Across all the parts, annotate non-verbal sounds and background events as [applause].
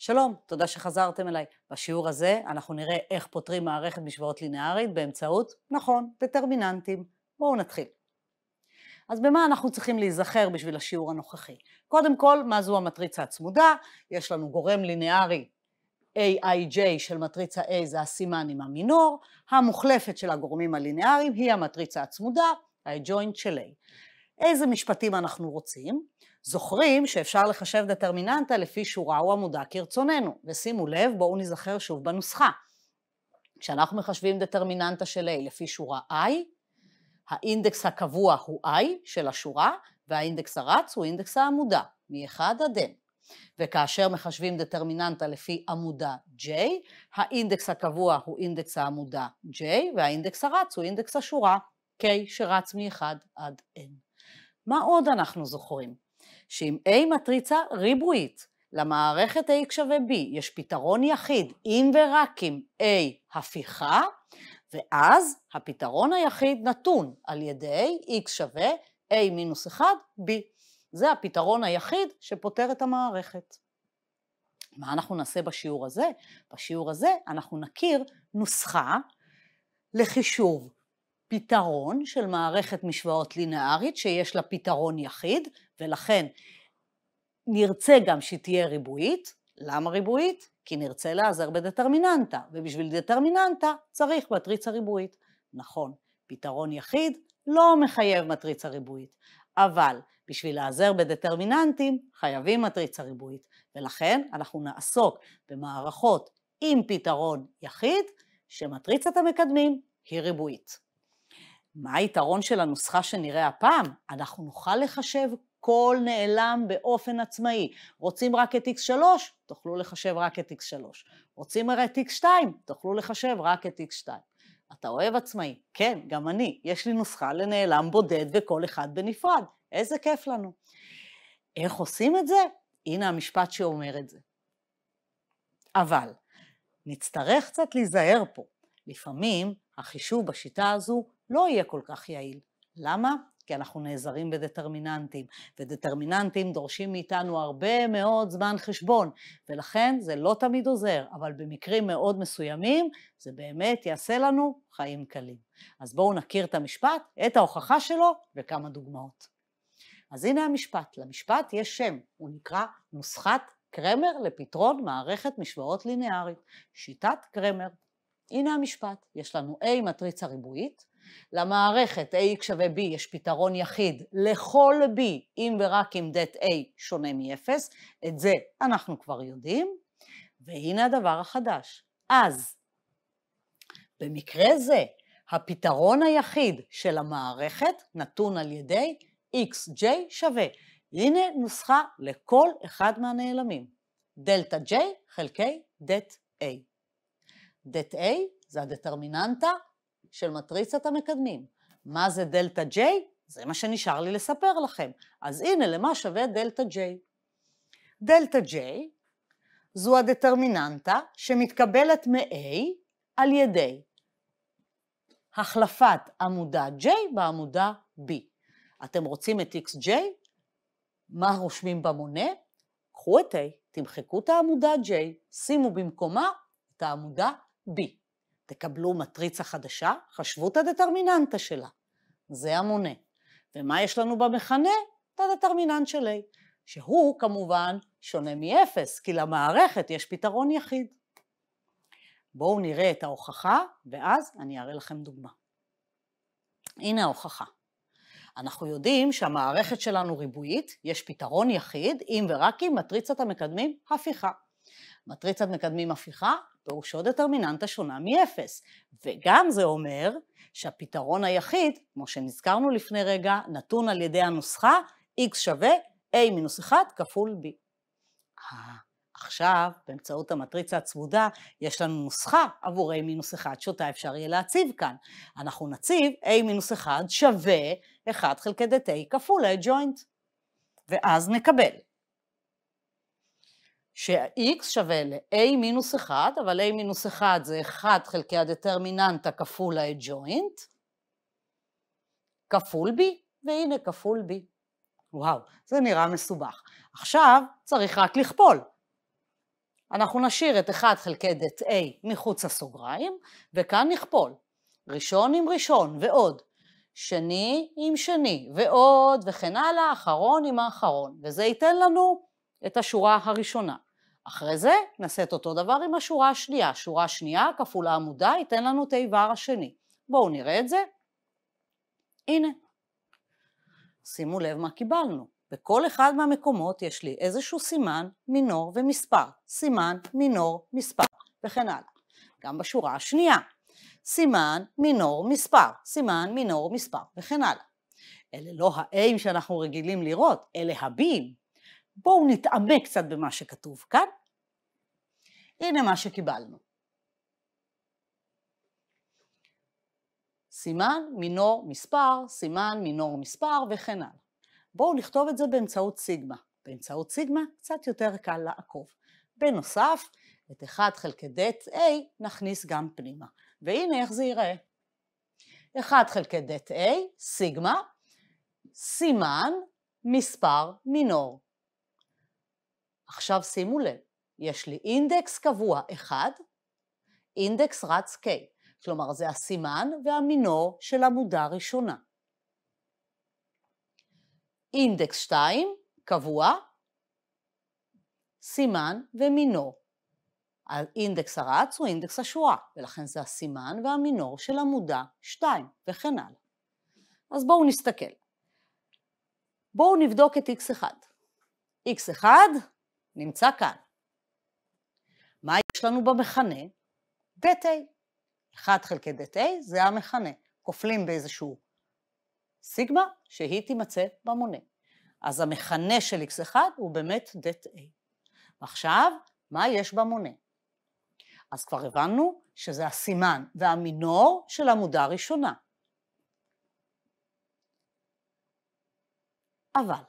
שלום, תודה שחזרתם אליי. בשיעור הזה אנחנו נראה איך פותרים מערכת משוואות לינארית באמצעות, נכון, דטרמיננטים. בואו נתחיל. אז במה אנחנו צריכים להיזכר בשביל השיעור הנוכחי? קודם כל, מה זו המטריצה הצמודה? יש לנו גורם לינארי AIJ של מטריצה A זה הסימן עם המינור, המוחלפת של הגורמים הלינאריים היא המטריצה הצמודה, ה joint של A. איזה משפטים אנחנו רוצים? זוכרים שאפשר לחשב דטרמיננטה לפי שורה או עמודה כרצוננו, ושימו לב, בואו נזכר שוב בנוסחה. כשאנחנו מחשבים דטרמיננטה של A לפי שורה I, האינדקס הקבוע הוא I של השורה, והאינדקס הרץ הוא אינדקס העמודה, מ-1 עד n. וכאשר מחשבים דטרמיננטה לפי עמודה J, האינדקס הקבוע הוא אינדקס העמודה J, והאינדקס הרץ הוא אינדקס השורה K שרץ מ-1 עד n. מה עוד אנחנו זוכרים? שאם A מטריצה ריבועית למערכת A שווה B יש פתרון יחיד, אם ורק אם A הפיכה, ואז הפתרון היחיד נתון על ידי x שווה a מינוס 1, b. זה הפתרון היחיד שפותר את המערכת. מה אנחנו נעשה בשיעור הזה? בשיעור הזה אנחנו נכיר נוסחה לחישוב פתרון של מערכת משוואות לינארית שיש לה פתרון יחיד, ולכן נרצה גם שתהיה ריבועית. למה ריבועית? כי נרצה להיעזר בדטרמיננטה, ובשביל דטרמיננטה צריך מטריצה ריבועית. נכון, פתרון יחיד לא מחייב מטריצה ריבועית, אבל בשביל להיעזר בדטרמיננטים חייבים מטריצה ריבועית, ולכן אנחנו נעסוק במערכות עם פתרון יחיד, שמטריצת המקדמים היא ריבועית. מה היתרון של הנוסחה שנראה הפעם? אנחנו נוכל לחשב כל נעלם באופן עצמאי. רוצים רק את x3? תוכלו לחשב רק את x3. רוצים הרי את x2? תוכלו לחשב רק את x2. אתה אוהב עצמאי? כן, גם אני. יש לי נוסחה לנעלם בודד וכל אחד בנפרד. איזה כיף לנו. איך עושים את זה? הנה המשפט שאומר את זה. אבל נצטרך קצת להיזהר פה. לפעמים החישוב בשיטה הזו לא יהיה כל כך יעיל. למה? כי אנחנו נעזרים בדטרמיננטים, ודטרמיננטים דורשים מאיתנו הרבה מאוד זמן חשבון, ולכן זה לא תמיד עוזר, אבל במקרים מאוד מסוימים זה באמת יעשה לנו חיים קלים. אז בואו נכיר את המשפט, את ההוכחה שלו וכמה דוגמאות. אז הנה המשפט, למשפט יש שם, הוא נקרא נוסחת קרמר לפתרון מערכת משוואות ליניארית, שיטת קרמר. הנה המשפט, יש לנו A מטריצה ריבועית, למערכת AX שווה B יש פתרון יחיד לכל B, אם ורק אם דט A שונה מ-0, את זה אנחנו כבר יודעים, והנה הדבר החדש. אז, במקרה זה, הפתרון היחיד של המערכת נתון על ידי xj שווה. הנה נוסחה לכל אחד מהנעלמים. דלתא j חלקי דט a. דט a זה הדטרמיננטה של מטריצת המקדמים. מה זה דלתא J? זה מה שנשאר לי לספר לכם. אז הנה למה שווה דלתא J. דלתא J זו הדטרמיננטה שמתקבלת מ-A על ידי החלפת עמודה J בעמודה B. אתם רוצים את XJ? מה רושמים במונה? קחו את A, תמחקו את העמודה J, שימו במקומה את העמודה B. תקבלו מטריצה חדשה, חשבו את הדטרמיננטה שלה. זה המונה. ומה יש לנו במכנה? את הדטרמיננט של A, שהוא כמובן שונה מ-0, כי למערכת יש פתרון יחיד. בואו נראה את ההוכחה, ואז אני אראה לכם דוגמה. הנה ההוכחה. אנחנו יודעים שהמערכת שלנו ריבועית, יש פתרון יחיד, אם ורק אם מטריצת המקדמים הפיכה. מטריצת מקדמים הפיכה, פירושו דטרמיננטה שונה מאפס. וגם זה אומר שהפתרון היחיד, כמו שנזכרנו לפני רגע, נתון על ידי הנוסחה x שווה a מינוס 1 כפול b. אה, עכשיו, באמצעות המטריצה הצמודה, יש לנו נוסחה עבור a מינוס 1 שאותה אפשר יהיה להציב כאן. אנחנו נציב a מינוס 1 שווה 1 חלקי dt כפול ה-joint, ואז נקבל ש-x שווה ל-a מינוס 1, אבל a מינוס 1 זה 1 חלקי הדטרמיננטה כפול האדג'וינט, כפול b, והנה כפול b. וואו, זה נראה מסובך. עכשיו צריך רק לכפול. אנחנו נשאיר את 1 חלקי דת a מחוץ לסוגריים, וכאן נכפול. ראשון עם ראשון ועוד, שני עם שני ועוד וכן הלאה, אחרון עם האחרון, וזה ייתן לנו את השורה הראשונה. אחרי זה נעשה את אותו דבר עם השורה השנייה. שורה שנייה כפול העמודה ייתן לנו את האיבר השני. בואו נראה את זה. הנה. שימו לב מה קיבלנו. בכל אחד מהמקומות יש לי איזשהו סימן, מינור ומספר. סימן, מינור, מספר, וכן הלאה. גם בשורה השנייה. סימן, מינור, מספר. סימן, מינור, מספר, וכן הלאה. אלה לא ה-A'ים שאנחנו רגילים לראות, אלה ה-B'ים. בואו נתעמק קצת במה שכתוב כאן, הנה מה שקיבלנו. סימן מינור מספר, סימן מינור מספר וכן הלאה. בואו נכתוב את זה באמצעות סיגמה. באמצעות סיגמה קצת יותר קל לעקוב. בנוסף, את 1 חלקי דת A נכניס גם פנימה. והנה איך זה ייראה. 1 חלקי דת A, סיגמה, סימן מספר מינור. עכשיו שימו לב, יש לי אינדקס קבוע אחד, אינדקס רץ K, כלומר זה הסימן והמינור של עמודה ראשונה. אינדקס 2 קבוע, סימן ומינור. האינדקס הרץ הוא אינדקס השורה, ולכן זה הסימן והמינור של עמודה 2, וכן הלאה. אז בואו נסתכל. בואו נבדוק את x1. x1 נמצא כאן. מה יש לנו במכנה? דת-A. 1 חלקי דת-A זה המכנה. כופלים באיזשהו סיגמה שהיא תימצא במונה. אז המכנה של x1 הוא באמת דת-A. עכשיו, מה יש במונה? אז כבר הבנו שזה הסימן והמינור של עמודה ראשונה. אבל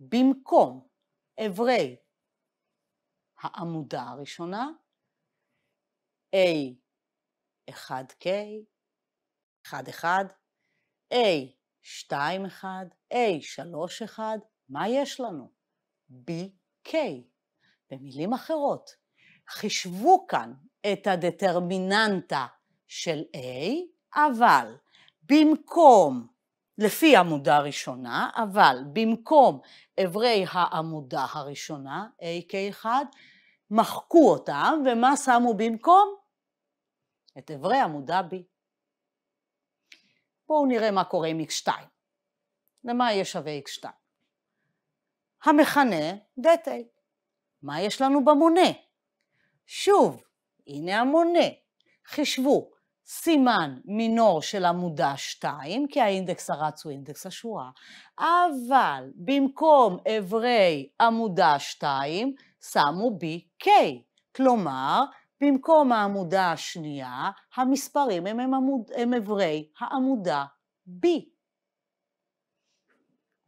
במקום אברי העמודה הראשונה, A 1K, 1-1, A 2-1, A 3-1, מה יש לנו? BK. במילים אחרות, חישבו כאן את הדטרמיננטה של A, אבל במקום, לפי עמודה ראשונה, אבל במקום אברי העמודה הראשונה, AK1, מחקו אותם, ומה שמו במקום? את אברי המודבי. בואו נראה מה קורה עם x2. למה יהיה שווה x2? המכנה דטי. מה יש לנו במונה? שוב, הנה המונה. חישבו, סימן מינור של עמודה 2, כי האינדקס הרץ הוא אינדקס השורה, אבל במקום אברי עמודה 2, שמו K, כלומר, במקום העמודה השנייה, המספרים הם, הם, עמוד, הם אברי העמודה B.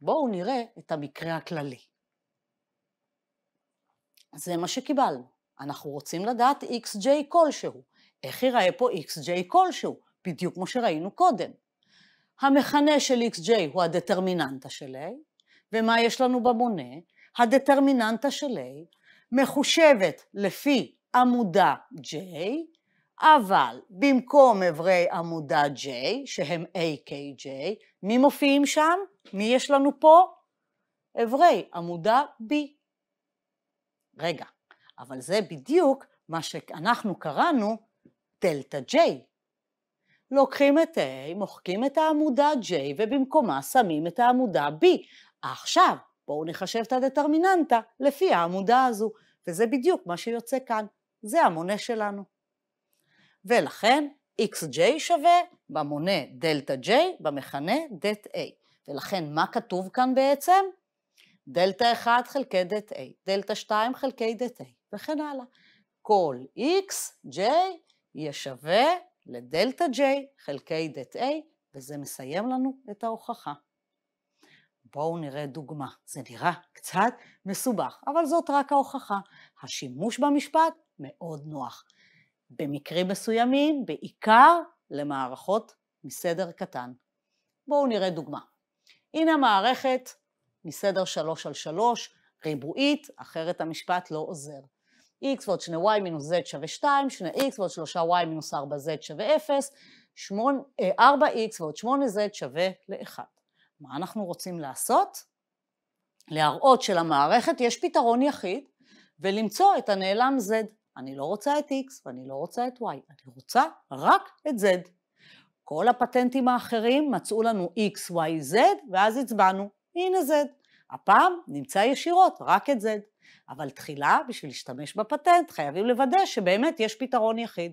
בואו נראה את המקרה הכללי. זה מה שקיבלנו. אנחנו רוצים לדעת XJ כלשהו. איך ייראה פה XJ כלשהו? בדיוק כמו שראינו קודם. המכנה של XJ הוא הדטרמיננטה של A, ומה יש לנו במונה? הדטרמיננטה של A מחושבת לפי עמודה J, אבל במקום אברי עמודה J, שהם AKJ, מי מופיעים שם? מי יש לנו פה? אברי עמודה B. רגע, אבל זה בדיוק מה שאנחנו קראנו דלתא J. לוקחים את A, מוחקים את העמודה J, ובמקומה שמים את העמודה B. עכשיו, בואו נחשב את הדטרמיננטה לפי העמודה הזו. וזה בדיוק מה שיוצא כאן, זה המונה שלנו. ולכן xj שווה במונה דלתא j במכנה דט a. ולכן מה כתוב כאן בעצם? דלתא 1 חלקי דט a, דלתא 2 חלקי דט a, וכן הלאה. כל xj יהיה שווה לדלתא j חלקי דט a, וזה מסיים לנו את ההוכחה. בואו נראה דוגמה. זה נראה קצת מסובך, אבל זאת רק ההוכחה. השימוש במשפט מאוד נוח. במקרים מסוימים, בעיקר למערכות מסדר קטן. בואו נראה דוגמה. הנה המערכת מסדר 3 על 3, ריבועית, אחרת המשפט לא עוזר. x ועוד 2y מינוס z שווה 2, 2x ועוד 3y מינוס 4z שווה 0, 8, 4x ועוד 8z שווה ל-1. מה אנחנו רוצים לעשות? להראות שלמערכת יש פתרון יחיד ולמצוא את הנעלם Z. אני לא רוצה את X ואני לא רוצה את Y, אני רוצה רק את Z. כל הפטנטים האחרים מצאו לנו X, Y, Z ואז הצבענו, הנה Z. הפעם נמצא ישירות רק את Z. אבל תחילה, בשביל להשתמש בפטנט, חייבים לוודא שבאמת יש פתרון יחיד.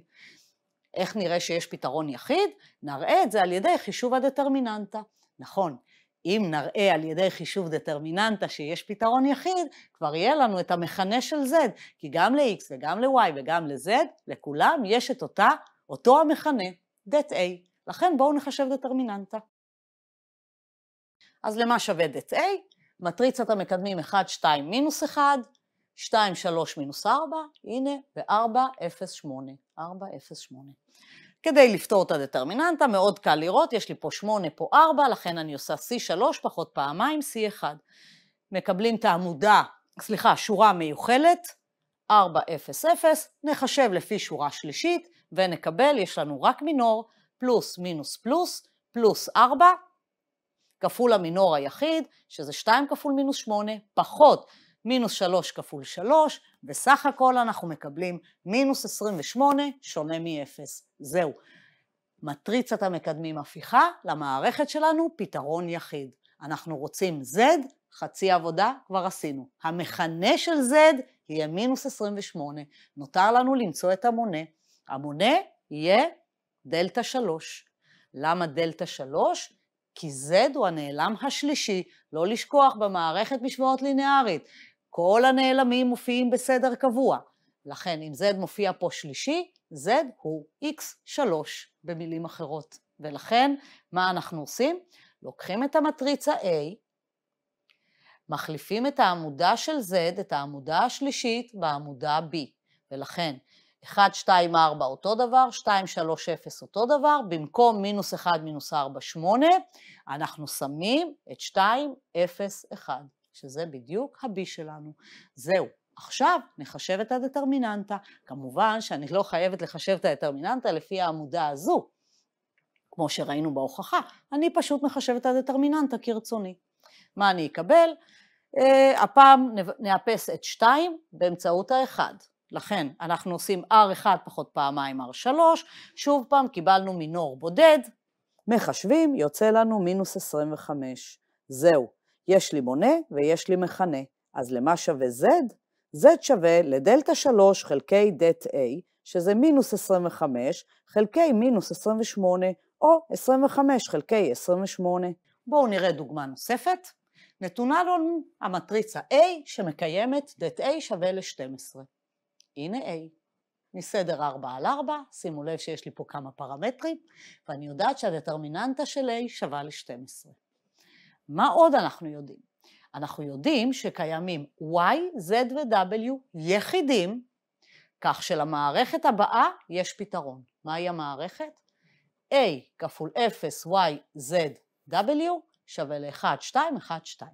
איך נראה שיש פתרון יחיד? נראה את זה על ידי חישוב הדטרמיננטה. נכון, אם נראה על ידי חישוב דטרמיננטה שיש פתרון יחיד, כבר יהיה לנו את המכנה של z, כי גם ל-x וגם ל-y וגם ל-z, לכולם יש את אותה, אותו המכנה, דת a. לכן בואו נחשב דטרמיננטה. אז למה שווה דת a? מטריצת המקדמים 1, 2, מינוס 1, 2, 3, מינוס 4, הנה, ו 4 0, 8. 4, 0, 8. כדי לפתור את הדטרמיננטה, מאוד קל לראות, יש לי פה 8, פה 4, לכן אני עושה C3 פחות פעמיים C1. מקבלים את העמודה, סליחה, שורה מיוחלת, 4, 0, 0, נחשב לפי שורה שלישית, ונקבל, יש לנו רק מינור, פלוס מינוס פלוס, פלוס 4, כפול המינור היחיד, שזה 2 כפול מינוס 8, פחות מינוס 3 כפול 3, בסך הכל אנחנו מקבלים מינוס 28 שונה מ-0. זהו. מטריצת המקדמים הפיכה, למערכת שלנו פתרון יחיד. אנחנו רוצים z, חצי עבודה כבר עשינו. המכנה של z יהיה מינוס 28. נותר לנו למצוא את המונה. המונה יהיה דלתא 3. למה דלתא 3? כי z הוא הנעלם השלישי, לא לשכוח במערכת משוואות לינארית. כל הנעלמים מופיעים בסדר קבוע. לכן אם z מופיע פה שלישי, z הוא x3 במילים אחרות. ולכן, מה אנחנו עושים? לוקחים את המטריצה A, מחליפים את העמודה של Z, את העמודה השלישית, בעמודה B. ולכן, 1, 2, 4 אותו דבר, 2, 3, 0 אותו דבר, במקום מינוס 1, מינוס 4, 8, אנחנו שמים את 2, 0, 1. שזה בדיוק ה-B שלנו. זהו, עכשיו נחשב את הדטרמיננטה. כמובן שאני לא חייבת לחשב את הדטרמיננטה לפי העמודה הזו, כמו שראינו בהוכחה, אני פשוט מחשב את הדטרמיננטה כרצוני. מה אני אקבל? Uh, הפעם נאפס את 2 באמצעות ה-1. לכן אנחנו עושים R1 פחות פעמיים R3, שוב פעם קיבלנו מינור בודד, מחשבים, יוצא לנו מינוס 25. זהו, יש לי מונה ויש לי מכנה, אז למה שווה z? z שווה לדלתא 3 חלקי דת a, שזה מינוס 25 חלקי מינוס 28, או 25 חלקי 28. בואו נראה דוגמה נוספת. נתונה לנו המטריצה A שמקיימת דת A שווה ל-12. הנה A. מסדר 4 על 4, שימו לב שיש לי פה כמה פרמטרים, ואני יודעת שהדטרמיננטה של A שווה ל-12. מה עוד אנחנו יודעים? אנחנו יודעים שקיימים Y, Z ו-W יחידים, כך שלמערכת הבאה יש פתרון. מהי המערכת? A כפול 0, Y, Z, W שווה ל-1, 2, 1, 2.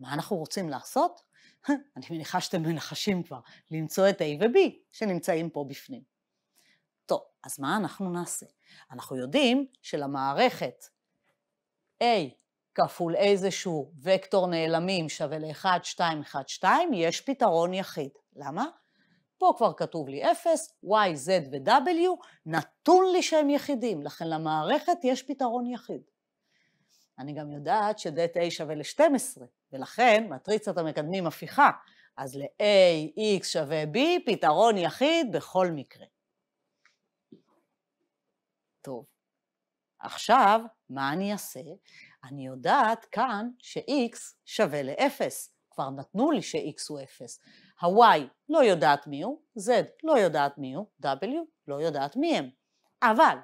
מה אנחנו רוצים לעשות? [laughs] אני מניחה שאתם מנחשים כבר, למצוא את A ו-B שנמצאים פה בפנים. טוב, אז מה אנחנו נעשה? אנחנו יודעים שלמערכת A כפול איזשהו וקטור נעלמים שווה ל-1, 2, 1, 2, יש פתרון יחיד. למה? פה כבר כתוב לי 0, y, z ו-w, נתון לי שהם יחידים, לכן למערכת יש פתרון יחיד. אני גם יודעת שdet a שווה ל-12, ולכן מטריצת המקדמים הפיכה, אז ל a x שווה b, פתרון יחיד בכל מקרה. טוב. עכשיו, מה אני אעשה? אני יודעת כאן ש-x שווה ל-0. כבר נתנו לי ש-x הוא 0. ה-y לא יודעת מי הוא, z לא יודעת מי הוא, w לא יודעת מי הם. אבל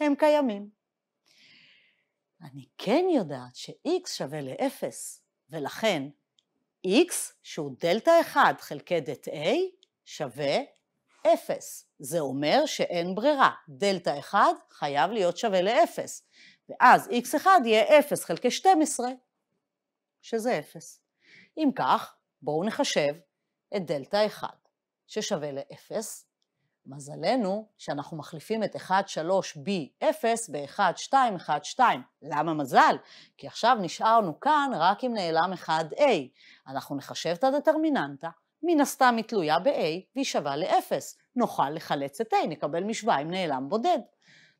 הם קיימים. אני כן יודעת ש-x שווה ל-0, ולכן x שהוא דלתא 1 חלקי דת a שווה אפס. זה אומר שאין ברירה, דלתא 1 חייב להיות שווה לאפס. ואז x1 יהיה 0 חלקי 12, שזה 0. אם כך, בואו נחשב את דלתא 1, ששווה ל-0. מזלנו שאנחנו מחליפים את 1, 3, b 0 ב 1 1, 2, 2. למה מזל? כי עכשיו נשארנו כאן רק אם נעלם 1a. אנחנו נחשב את הדטרמיננטה. מן הסתם היא תלויה ב-A והיא שווה ל-0. נוכל לחלץ את A, נקבל משוואה עם נעלם בודד.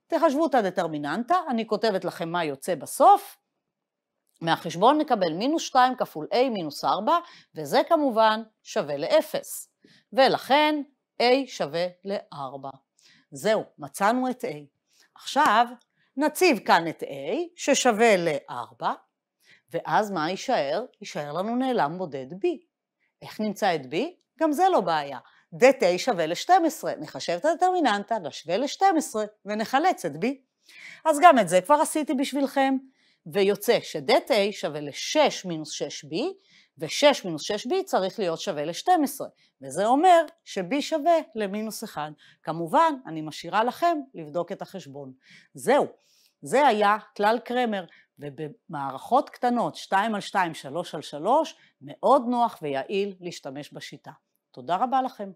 תחשבו את הדטרמיננטה, אני כותבת לכם מה יוצא בסוף. מהחשבון נקבל מינוס 2 כפול A מינוס 4, וזה כמובן שווה ל-0. ולכן A שווה ל-4. זהו, מצאנו את A. עכשיו נציב כאן את A ששווה ל-4, ואז מה יישאר? יישאר לנו נעלם בודד B. איך נמצא את B? גם זה לא בעיה. D9 שווה ל-12, נחשב את הדטרמיננטה, נשווה ל-12 ונחלץ את b. אז גם את זה כבר עשיתי בשבילכם, ויוצא ש-D9 שווה ל-6 מינוס 6b, ו-6 מינוס 6b צריך להיות שווה ל-12, וזה אומר ש-b שווה למינוס 1. כמובן, אני משאירה לכם לבדוק את החשבון. זהו, זה היה כלל קרמר, ובמערכות קטנות, 2 על 2, 3 על 3, מאוד נוח ויעיל להשתמש בשיטה. תודה רבה לכם.